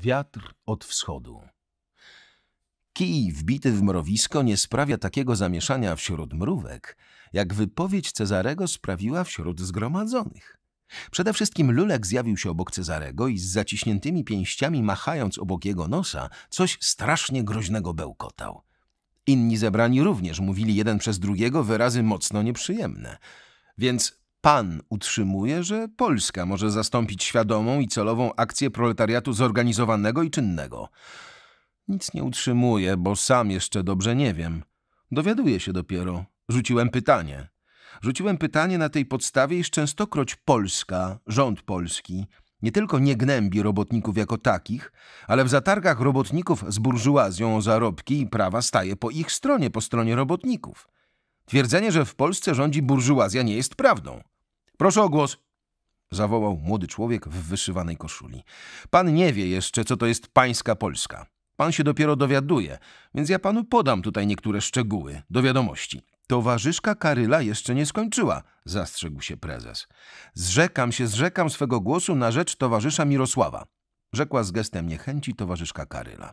Wiatr od wschodu. Kij wbity w mrowisko nie sprawia takiego zamieszania wśród mrówek, jak wypowiedź Cezarego sprawiła wśród zgromadzonych. Przede wszystkim Lulek zjawił się obok Cezarego i z zaciśniętymi pięściami, machając obok jego nosa, coś strasznie groźnego bełkotał. Inni zebrani również mówili jeden przez drugiego wyrazy mocno nieprzyjemne. Więc Pan utrzymuje, że Polska może zastąpić świadomą i celową akcję proletariatu zorganizowanego i czynnego. Nic nie utrzymuje, bo sam jeszcze dobrze nie wiem. Dowiaduję się dopiero. Rzuciłem pytanie. Rzuciłem pytanie na tej podstawie, iż częstokroć Polska, rząd polski, nie tylko nie gnębi robotników jako takich, ale w zatargach robotników z burżuazją o zarobki i prawa staje po ich stronie, po stronie robotników. Twierdzenie, że w Polsce rządzi burżuazja nie jest prawdą. Proszę o głos. Zawołał młody człowiek w wyszywanej koszuli. Pan nie wie jeszcze, co to jest pańska Polska. Pan się dopiero dowiaduje, więc ja panu podam tutaj niektóre szczegóły do wiadomości. Towarzyszka Karyla jeszcze nie skończyła, zastrzegł się prezes. Zrzekam się, zrzekam swego głosu na rzecz towarzysza Mirosława, rzekła z gestem niechęci towarzyszka Karyla.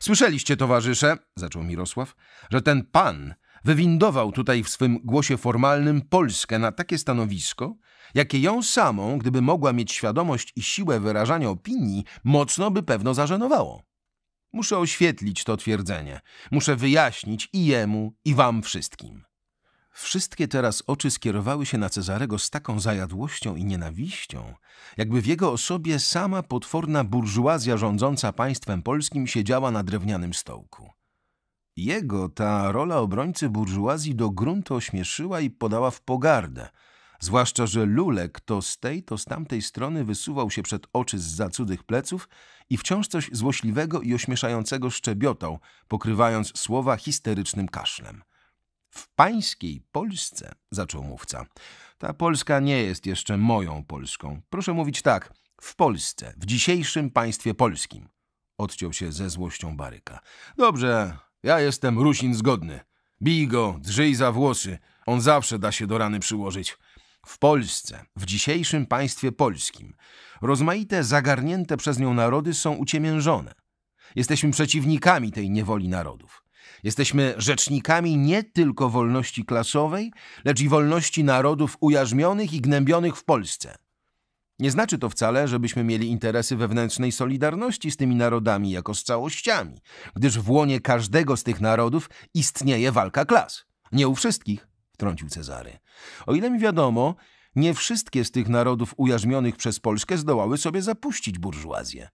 Słyszeliście, towarzysze, zaczął Mirosław, że ten pan wywindował tutaj w swym głosie formalnym Polskę na takie stanowisko, jakie ją samą, gdyby mogła mieć świadomość i siłę wyrażania opinii, mocno by pewno zażenowało. Muszę oświetlić to twierdzenie. Muszę wyjaśnić i jemu, i wam wszystkim. Wszystkie teraz oczy skierowały się na Cezarego z taką zajadłością i nienawiścią, jakby w jego osobie sama potworna burżuazja rządząca państwem polskim siedziała na drewnianym stołku. Jego ta rola obrońcy burżuazji do gruntu ośmieszyła i podała w pogardę. Zwłaszcza, że Lulek to z tej, to z tamtej strony wysuwał się przed oczy z za cudych pleców i wciąż coś złośliwego i ośmieszającego szczebiotał, pokrywając słowa histerycznym kaszlem. W pańskiej Polsce, zaczął mówca, ta Polska nie jest jeszcze moją Polską. Proszę mówić tak, w Polsce, w dzisiejszym państwie polskim. Odciął się ze złością baryka. Dobrze, ja jestem Rusin zgodny. Bij go, drzyj za włosy. On zawsze da się do rany przyłożyć. W Polsce, w dzisiejszym państwie polskim, rozmaite zagarnięte przez nią narody są uciemiężone. Jesteśmy przeciwnikami tej niewoli narodów. Jesteśmy rzecznikami nie tylko wolności klasowej, lecz i wolności narodów ujarzmionych i gnębionych w Polsce. Nie znaczy to wcale, żebyśmy mieli interesy wewnętrznej solidarności z tymi narodami jako z całościami, gdyż w łonie każdego z tych narodów istnieje walka klas. Nie u wszystkich, wtrącił Cezary. O ile mi wiadomo, nie wszystkie z tych narodów ujarzmionych przez Polskę zdołały sobie zapuścić burżuazję.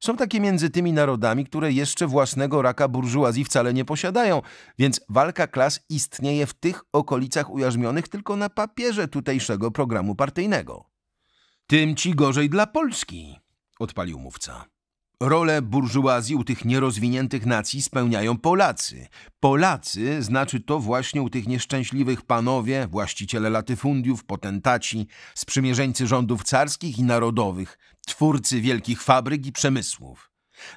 Są takie między tymi narodami, które jeszcze własnego raka burżuazji wcale nie posiadają, więc walka klas istnieje w tych okolicach ujarzmionych tylko na papierze tutejszego programu partyjnego. Tym ci gorzej dla Polski, odpalił mówca. Rolę burżuazji u tych nierozwiniętych nacji spełniają Polacy. Polacy znaczy to właśnie u tych nieszczęśliwych panowie, właściciele latyfundiów, potentaci, sprzymierzeńcy rządów carskich i narodowych, twórcy wielkich fabryk i przemysłów.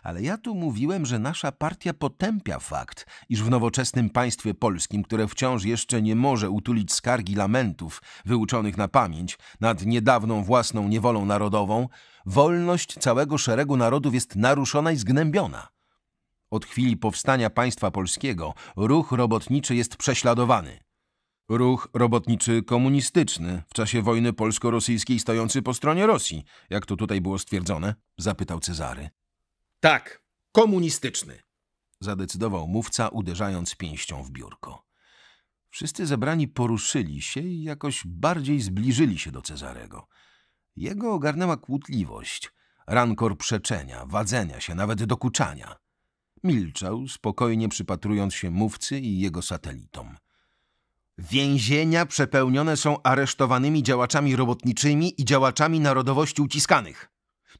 Ale ja tu mówiłem, że nasza partia potępia fakt, iż w nowoczesnym państwie polskim, które wciąż jeszcze nie może utulić skargi lamentów wyuczonych na pamięć nad niedawną własną niewolą narodową, wolność całego szeregu narodów jest naruszona i zgnębiona. Od chwili powstania państwa polskiego ruch robotniczy jest prześladowany. Ruch robotniczy komunistyczny, w czasie wojny polsko-rosyjskiej stojący po stronie Rosji, jak to tutaj było stwierdzone? Zapytał Cezary. Tak, komunistyczny. Zadecydował mówca, uderzając pięścią w biurko. Wszyscy zebrani poruszyli się i jakoś bardziej zbliżyli się do Cezarego. Jego ogarnęła kłótliwość, rankor przeczenia, wadzenia się, nawet dokuczania. Milczał, spokojnie przypatrując się mówcy i jego satelitom. Więzienia przepełnione są aresztowanymi działaczami robotniczymi i działaczami narodowości uciskanych.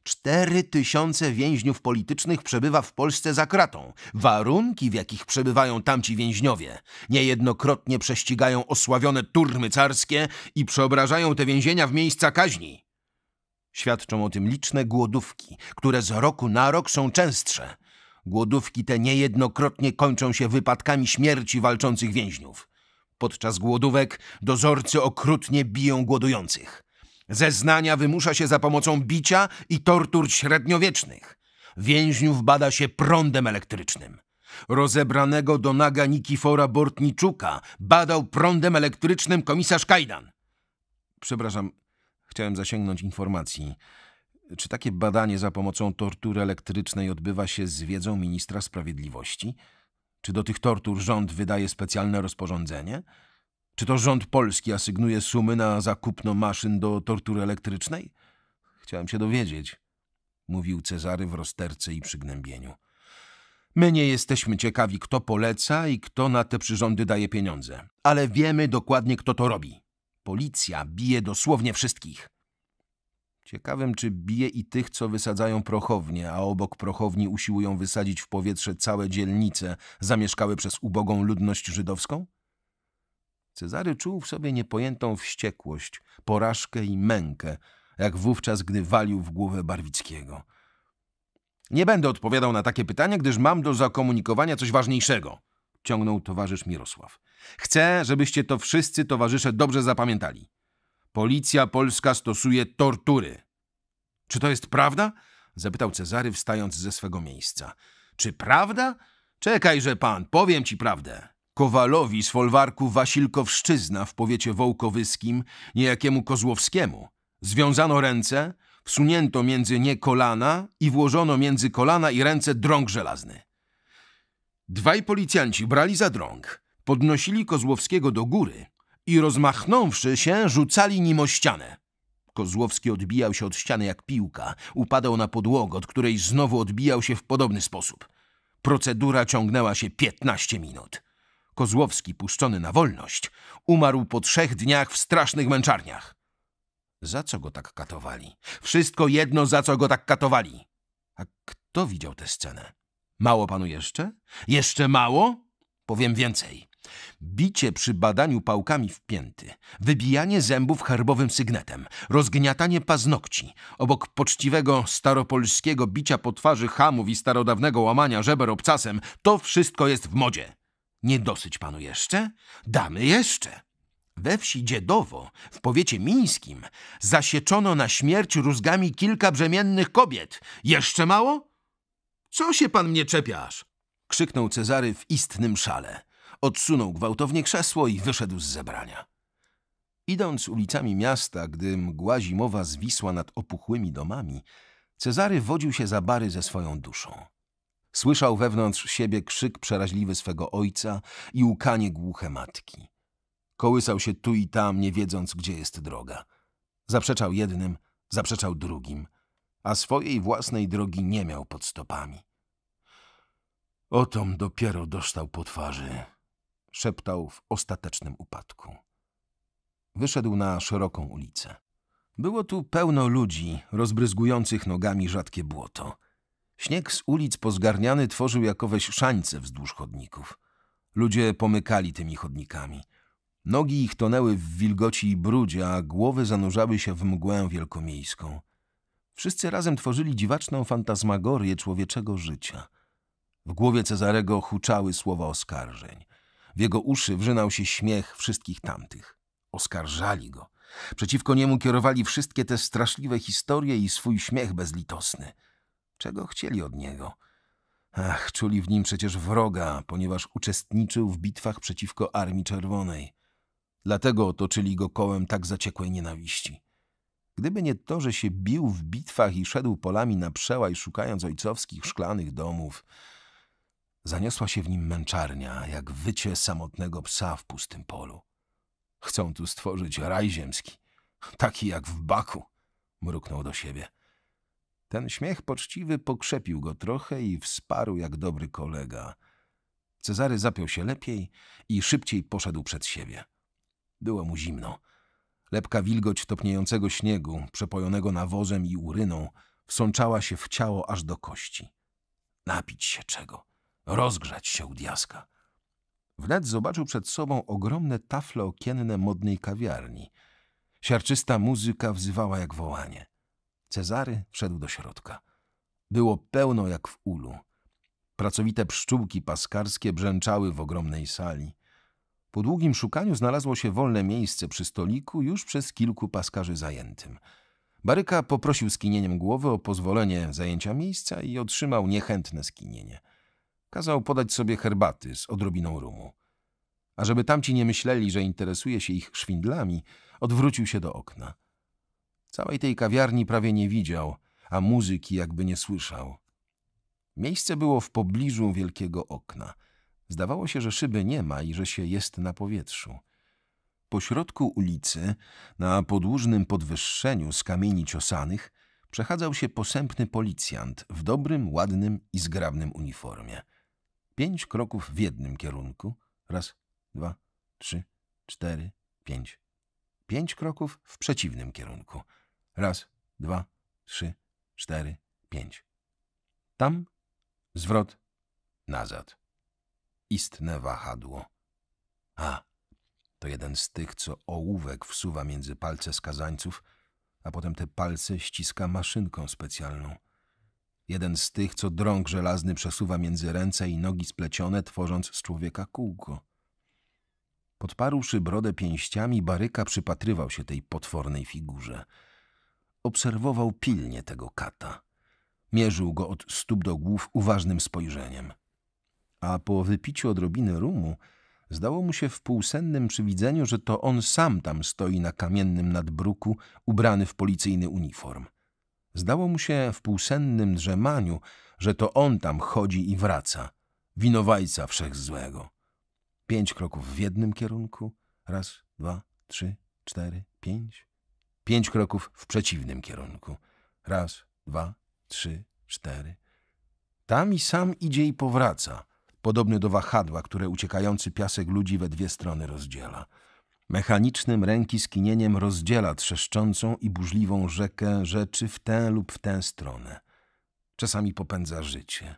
Cztery tysiące więźniów politycznych przebywa w Polsce za kratą. Warunki, w jakich przebywają tamci więźniowie, niejednokrotnie prześcigają osławione turmy carskie i przeobrażają te więzienia w miejsca kaźni. Świadczą o tym liczne głodówki, które z roku na rok są częstsze. Głodówki te niejednokrotnie kończą się wypadkami śmierci walczących więźniów. Podczas głodówek dozorcy okrutnie biją głodujących. Zeznania wymusza się za pomocą bicia i tortur średniowiecznych. Więźniów bada się prądem elektrycznym. Rozebranego do naga Nikifora Bortniczuka badał prądem elektrycznym komisarz Kajdan. Przepraszam, chciałem zasięgnąć informacji. Czy takie badanie za pomocą tortury elektrycznej odbywa się z wiedzą ministra sprawiedliwości? Czy do tych tortur rząd wydaje specjalne rozporządzenie? Czy to rząd polski asygnuje sumy na zakupno maszyn do tortury elektrycznej? Chciałem się dowiedzieć, mówił Cezary w rozterce i przygnębieniu. My nie jesteśmy ciekawi, kto poleca i kto na te przyrządy daje pieniądze, ale wiemy dokładnie, kto to robi. Policja bije dosłownie wszystkich. Ciekawym, czy bije i tych, co wysadzają prochownie, a obok prochowni usiłują wysadzić w powietrze całe dzielnice zamieszkałe przez ubogą ludność żydowską? Cezary czuł w sobie niepojętą wściekłość, porażkę i mękę, jak wówczas, gdy walił w głowę Barwickiego. Nie będę odpowiadał na takie pytania, gdyż mam do zakomunikowania coś ważniejszego, ciągnął towarzysz Mirosław. Chcę, żebyście to wszyscy towarzysze dobrze zapamiętali. Policja polska stosuje tortury. Czy to jest prawda? zapytał Cezary, wstając ze swego miejsca. Czy prawda? Czekajże pan, powiem ci prawdę. Kowalowi z folwarku Wasilkowszczyzna w powiecie wołkowyskim, niejakiemu Kozłowskiemu. Związano ręce, wsunięto między nie kolana i włożono między kolana i ręce drąg żelazny. Dwaj policjanci brali za drąg, podnosili Kozłowskiego do góry i rozmachnąwszy się, rzucali nim o ścianę. Kozłowski odbijał się od ściany jak piłka, upadał na podłogę, od której znowu odbijał się w podobny sposób. Procedura ciągnęła się piętnaście minut. Kozłowski puszczony na wolność, umarł po trzech dniach w strasznych męczarniach. Za co go tak katowali? Wszystko jedno, za co go tak katowali. A kto widział tę scenę? Mało panu jeszcze? Jeszcze mało? Powiem więcej. Bicie przy badaniu pałkami w pięty, wybijanie zębów herbowym sygnetem, rozgniatanie paznokci, obok poczciwego staropolskiego bicia po twarzy chamów i starodawnego łamania żeber obcasem, to wszystko jest w modzie. Nie dosyć panu jeszcze? Damy jeszcze. We wsi Dziedowo, w powiecie mińskim, zasieczono na śmierć rózgami kilka brzemiennych kobiet. Jeszcze mało? Co się pan mnie czepiasz? Krzyknął Cezary w istnym szale. Odsunął gwałtownie krzesło i wyszedł z zebrania. Idąc ulicami miasta, gdy mgła zimowa zwisła nad opuchłymi domami, Cezary wodził się za bary ze swoją duszą. Słyszał wewnątrz siebie krzyk przeraźliwy swego ojca i łkanie głuche matki. Kołysał się tu i tam, nie wiedząc, gdzie jest droga. Zaprzeczał jednym, zaprzeczał drugim, a swojej własnej drogi nie miał pod stopami. Otom dopiero dostał po twarzy, szeptał w ostatecznym upadku. Wyszedł na szeroką ulicę. Było tu pełno ludzi rozbryzgujących nogami rzadkie błoto – Śnieg z ulic pozgarniany tworzył jakoweś szańce wzdłuż chodników. Ludzie pomykali tymi chodnikami. Nogi ich tonęły w wilgoci i brudzie, a głowy zanurzały się w mgłę wielkomiejską. Wszyscy razem tworzyli dziwaczną fantasmagorię człowieczego życia. W głowie Cezarego huczały słowa oskarżeń. W jego uszy wrzynał się śmiech wszystkich tamtych. Oskarżali go. Przeciwko niemu kierowali wszystkie te straszliwe historie i swój śmiech bezlitosny – Czego chcieli od niego? Ach, czuli w nim przecież wroga, ponieważ uczestniczył w bitwach przeciwko Armii Czerwonej. Dlatego otoczyli go kołem tak zaciekłej nienawiści. Gdyby nie to, że się bił w bitwach i szedł polami na przełaj, szukając ojcowskich szklanych domów, zaniosła się w nim męczarnia, jak wycie samotnego psa w pustym polu. Chcą tu stworzyć raj ziemski, taki jak w Baku, mruknął do siebie. Ten śmiech poczciwy pokrzepił go trochę i wsparł jak dobry kolega. Cezary zapiął się lepiej i szybciej poszedł przed siebie. Było mu zimno. Lepka wilgoć topniejącego śniegu, przepojonego nawozem i uryną, wsączała się w ciało aż do kości. Napić się czego? Rozgrzać się u diaska. Wnet zobaczył przed sobą ogromne tafle okienne modnej kawiarni. Siarczysta muzyka wzywała jak wołanie. Cezary wszedł do środka. Było pełno jak w ulu. Pracowite pszczółki paskarskie brzęczały w ogromnej sali. Po długim szukaniu znalazło się wolne miejsce przy stoliku, już przez kilku paskarzy zajętym. Baryka poprosił skinieniem głowy o pozwolenie zajęcia miejsca i otrzymał niechętne skinienie. Kazał podać sobie herbaty z odrobiną rumu. A żeby tamci nie myśleli, że interesuje się ich szwindlami, odwrócił się do okna. Całej tej kawiarni prawie nie widział, a muzyki jakby nie słyszał. Miejsce było w pobliżu wielkiego okna. Zdawało się, że szyby nie ma i że się jest na powietrzu. Po środku ulicy, na podłużnym podwyższeniu z kamieni ciosanych, przechadzał się posępny policjant w dobrym, ładnym i zgrabnym uniformie. Pięć kroków w jednym kierunku. Raz, dwa, trzy, cztery, pięć. Pięć kroków w przeciwnym kierunku. Raz, dwa, trzy, cztery, pięć. Tam zwrot nazad. Istne wahadło. A, to jeden z tych, co ołówek wsuwa między palce skazańców, a potem te palce ściska maszynką specjalną. Jeden z tych, co drąg żelazny przesuwa między ręce i nogi splecione, tworząc z człowieka kółko. Podparłszy brodę pięściami, baryka przypatrywał się tej potwornej figurze – Obserwował pilnie tego kata. Mierzył go od stóp do głów uważnym spojrzeniem. A po wypiciu odrobiny rumu zdało mu się w półsennym przywidzeniu, że to on sam tam stoi na kamiennym nadbruku, ubrany w policyjny uniform. Zdało mu się w półsennym drzemaniu, że to on tam chodzi i wraca, winowajca wszechzłego. Pięć kroków w jednym kierunku, raz, dwa, trzy, cztery, pięć. Pięć kroków w przeciwnym kierunku. Raz, dwa, trzy, cztery. Tam i sam idzie i powraca, podobny do wahadła, które uciekający piasek ludzi we dwie strony rozdziela. Mechanicznym ręki skinieniem rozdziela trzeszczącą i burzliwą rzekę rzeczy w tę lub w tę stronę. Czasami popędza życie.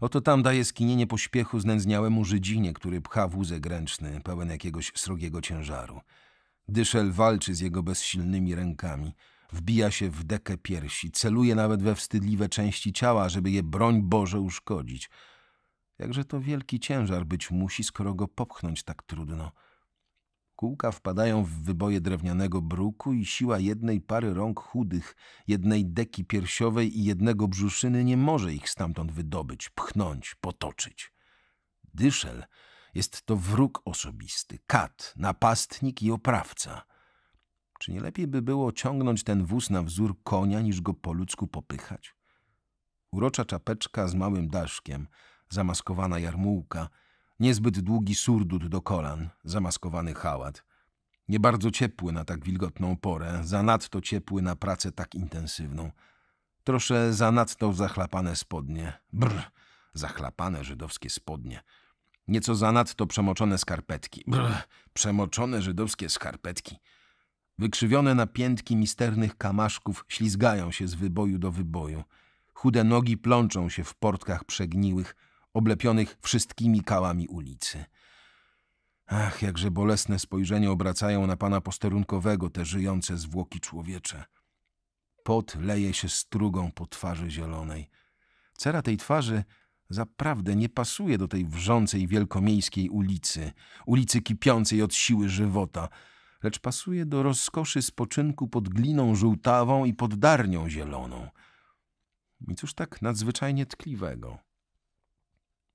Oto tam daje skinienie pośpiechu znędzniałemu Żydzinie, który pcha wózek ręczny, pełen jakiegoś srogiego ciężaru. Dyszel walczy z jego bezsilnymi rękami. Wbija się w dekę piersi, celuje nawet we wstydliwe części ciała, żeby je broń Boże uszkodzić. Jakże to wielki ciężar być musi, skoro go popchnąć tak trudno. Kółka wpadają w wyboje drewnianego bruku i siła jednej pary rąk chudych, jednej deki piersiowej i jednego brzuszyny nie może ich stamtąd wydobyć, pchnąć, potoczyć. Dyszel jest to wróg osobisty, kat, napastnik i oprawca. Czy nie lepiej by było ciągnąć ten wóz na wzór konia, niż go po ludzku popychać? Urocza czapeczka z małym daszkiem, zamaskowana jarmułka, niezbyt długi surdut do kolan, zamaskowany hałat. Nie bardzo ciepły na tak wilgotną porę, zanadto ciepły na pracę tak intensywną. Trosze zanadto zachlapane spodnie. Brr, zachlapane żydowskie spodnie – Nieco zanadto przemoczone skarpetki. Brr, przemoczone żydowskie skarpetki. Wykrzywione napiętki misternych kamaszków ślizgają się z wyboju do wyboju. Chude nogi plączą się w portkach przegniłych, oblepionych wszystkimi kałami ulicy. Ach, jakże bolesne spojrzenie obracają na pana posterunkowego te żyjące zwłoki człowiecze. Pot leje się strugą po twarzy zielonej. Cera tej twarzy Zaprawdę nie pasuje do tej wrzącej wielkomiejskiej ulicy, ulicy kipiącej od siły żywota, lecz pasuje do rozkoszy spoczynku pod gliną żółtawą i pod darnią zieloną. I cóż tak nadzwyczajnie tkliwego?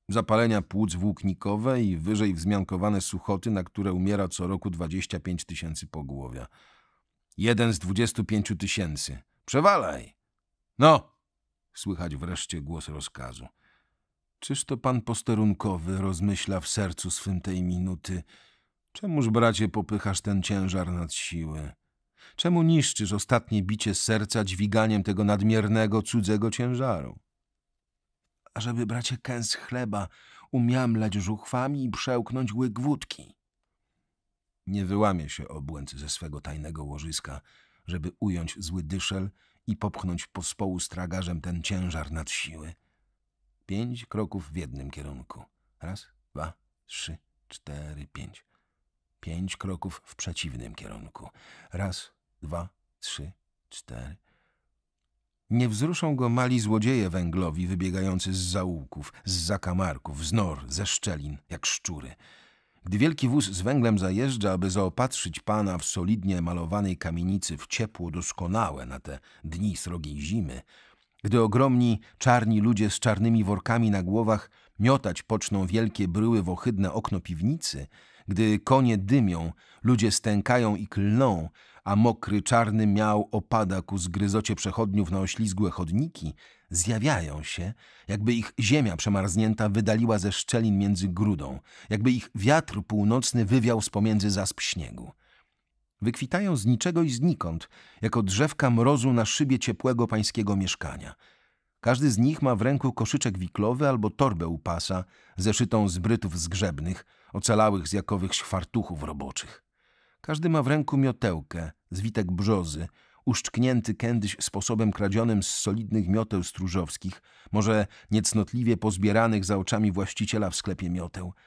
Zapalenia płuc włóknikowe i wyżej wzmiankowane suchoty, na które umiera co roku 25 tysięcy pogłowia. Jeden z 25 tysięcy. Przewalaj! No! Słychać wreszcie głos rozkazu. Czyż to pan posterunkowy rozmyśla w sercu swym tej minuty? Czemuż, bracie, popychasz ten ciężar nad siły, Czemu niszczysz ostatnie bicie serca dźwiganiem tego nadmiernego, cudzego ciężaru? Ażeby, bracie, kęs chleba umiamlać żuchwami i przełknąć łyk wódki. Nie wyłamie się obłęd ze swego tajnego łożyska, żeby ująć zły dyszel i popchnąć pospołu stragarzem ten ciężar nad siły. Pięć kroków w jednym kierunku. Raz, dwa, trzy, cztery, pięć. Pięć kroków w przeciwnym kierunku. Raz, dwa, trzy, cztery. Nie wzruszą go mali złodzieje węglowi wybiegający z zaułków, z zakamarków, z nor, ze szczelin, jak szczury. Gdy wielki wóz z węglem zajeżdża, aby zaopatrzyć pana w solidnie malowanej kamienicy w ciepło doskonałe na te dni srogiej zimy, gdy ogromni, czarni ludzie z czarnymi workami na głowach miotać poczną wielkie bryły w ohydne okno piwnicy, gdy konie dymią, ludzie stękają i klną, a mokry czarny miał opada ku zgryzocie przechodniów na oślizgłe chodniki, zjawiają się, jakby ich ziemia przemarznięta wydaliła ze szczelin między grudą, jakby ich wiatr północny wywiał z pomiędzy zasp śniegu. Wykwitają z niczego i znikąd, jako drzewka mrozu na szybie ciepłego pańskiego mieszkania. Każdy z nich ma w ręku koszyczek wiklowy albo torbę u pasa, zeszytą z brytów zgrzebnych, ocalałych z jakowychś fartuchów roboczych. Każdy ma w ręku miotełkę, zwitek brzozy, uszczknięty kiedyś sposobem kradzionym z solidnych mioteł stróżowskich, może niecnotliwie pozbieranych za oczami właściciela w sklepie mioteł –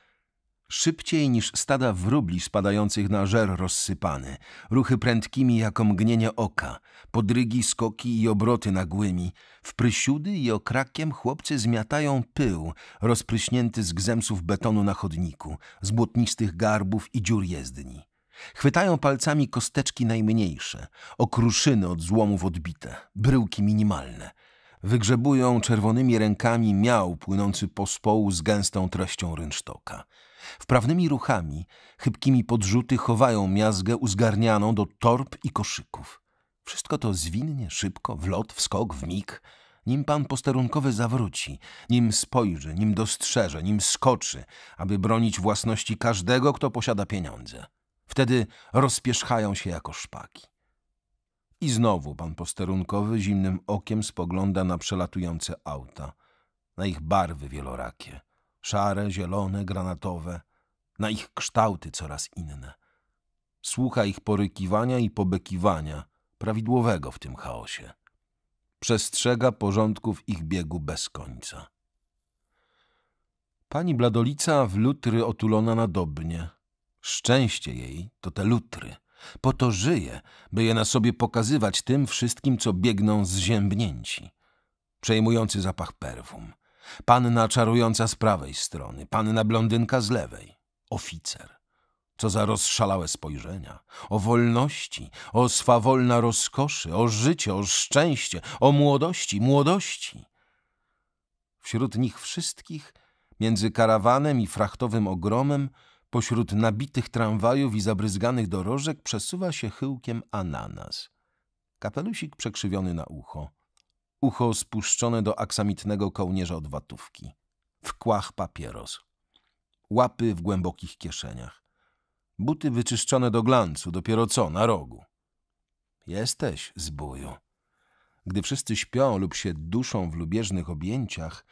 Szybciej niż stada wróbli spadających na żer rozsypany, ruchy prędkimi jako mgnienie oka, podrygi, skoki i obroty nagłymi. W prysiudy i okrakiem chłopcy zmiatają pył, rozpryśnięty z gzemsów betonu na chodniku, z błotnistych garbów i dziur jezdni. Chwytają palcami kosteczki najmniejsze, okruszyny od złomów odbite, bryłki minimalne. Wygrzebują czerwonymi rękami miał płynący po społu z gęstą treścią rynsztoka. Wprawnymi ruchami, chybkimi podrzuty chowają miazgę uzgarnianą do torb i koszyków. Wszystko to zwinnie, szybko, w lot, w skok, w mig. Nim pan posterunkowy zawróci, nim spojrzy, nim dostrzeże, nim skoczy, aby bronić własności każdego, kto posiada pieniądze. Wtedy rozpierzchają się jako szpaki. I znowu pan posterunkowy zimnym okiem spogląda na przelatujące auta, na ich barwy wielorakie, szare, zielone, granatowe, na ich kształty coraz inne. Słucha ich porykiwania i pobekiwania, prawidłowego w tym chaosie. Przestrzega porządków ich biegu bez końca. Pani Bladolica w lutry otulona nadobnie. Szczęście jej to te lutry. Po to żyje, by je na sobie pokazywać tym wszystkim, co biegną zziębnięci. Przejmujący zapach perfum – Panna czarująca z prawej strony, panna blondynka z lewej. Oficer. Co za rozszalałe spojrzenia. O wolności, o swawolna rozkoszy, o życie, o szczęście, o młodości, młodości. Wśród nich wszystkich, między karawanem i frachtowym ogromem, pośród nabitych tramwajów i zabryzganych dorożek przesuwa się chyłkiem ananas. Kapelusik przekrzywiony na ucho – ucho spuszczone do aksamitnego kołnierza od watówki. W kłach papieros. Łapy w głębokich kieszeniach. Buty wyczyszczone do glancu, dopiero co, na rogu. Jesteś, buju. Gdy wszyscy śpią lub się duszą w lubieżnych objęciach,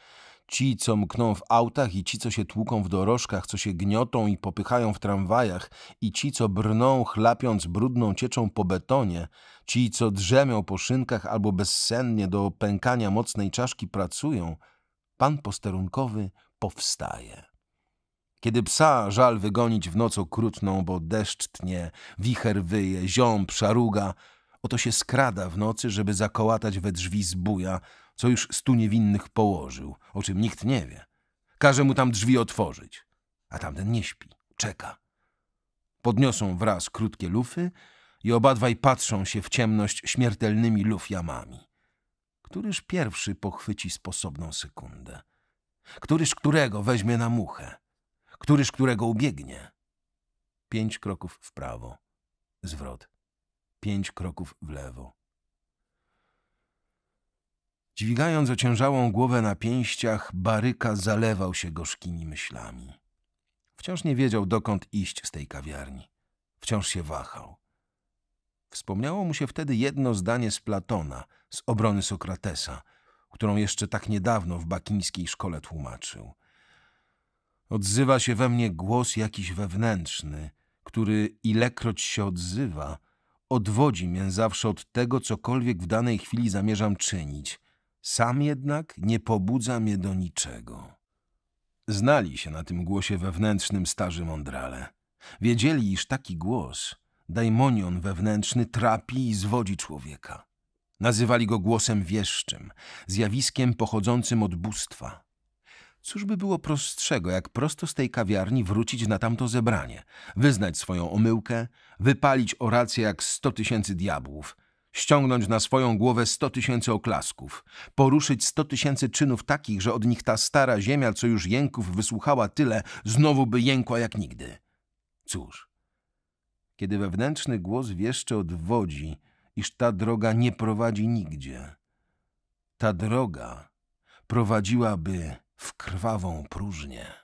Ci, co mkną w autach i ci, co się tłuką w dorożkach, co się gniotą i popychają w tramwajach i ci, co brną, chlapiąc brudną cieczą po betonie, ci, co drzemią po szynkach albo bezsennie do pękania mocnej czaszki pracują, pan posterunkowy powstaje. Kiedy psa żal wygonić w noc okrutną, bo deszcz tnie, wicher wyje, ziąb, szaruga, oto się skrada w nocy, żeby zakołatać we drzwi zbuja, co już stu niewinnych położył, o czym nikt nie wie. Każe mu tam drzwi otworzyć, a tamten nie śpi, czeka. Podniosą wraz krótkie lufy i obadwaj patrzą się w ciemność śmiertelnymi lufjamami. Któryż pierwszy pochwyci sposobną sekundę? Któryż którego weźmie na muchę? Któryż którego ubiegnie? Pięć kroków w prawo, zwrot. Pięć kroków w lewo, Dźwigając ociężałą głowę na pięściach, baryka zalewał się gorzkimi myślami. Wciąż nie wiedział, dokąd iść z tej kawiarni. Wciąż się wahał. Wspomniało mu się wtedy jedno zdanie z Platona, z obrony Sokratesa, którą jeszcze tak niedawno w bakińskiej szkole tłumaczył. Odzywa się we mnie głos jakiś wewnętrzny, który ilekroć się odzywa, odwodzi mię zawsze od tego, cokolwiek w danej chwili zamierzam czynić – sam jednak nie pobudza mnie do niczego. Znali się na tym głosie wewnętrznym starzy mądrale. Wiedzieli, iż taki głos, daimonion wewnętrzny, trapi i zwodzi człowieka. Nazywali go głosem wieszczym, zjawiskiem pochodzącym od bóstwa. Cóż by było prostszego, jak prosto z tej kawiarni wrócić na tamto zebranie, wyznać swoją omyłkę, wypalić orację jak sto tysięcy diabłów, ściągnąć na swoją głowę sto tysięcy oklasków, poruszyć sto tysięcy czynów takich, że od nich ta stara ziemia, co już jęków wysłuchała tyle, znowu by jękła jak nigdy. Cóż, kiedy wewnętrzny głos jeszcze odwodzi, iż ta droga nie prowadzi nigdzie. Ta droga prowadziłaby w krwawą próżnię.